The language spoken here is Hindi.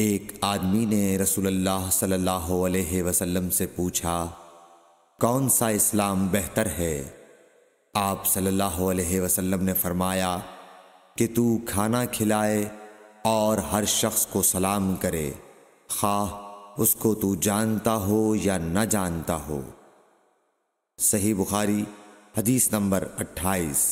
एक आदमी ने रसूलुल्लाह सल्लल्लाहु अलैहि वसल्लम से पूछा कौन सा इस्लाम बेहतर है आप सल्लल्लाहु अलैहि वसल्लम ने फरमाया कि तू खाना खिलाए और हर शख्स को सलाम करे खा उसको तू जानता हो या न जानता हो सही बुखारी हदीस नंबर अट्ठाईस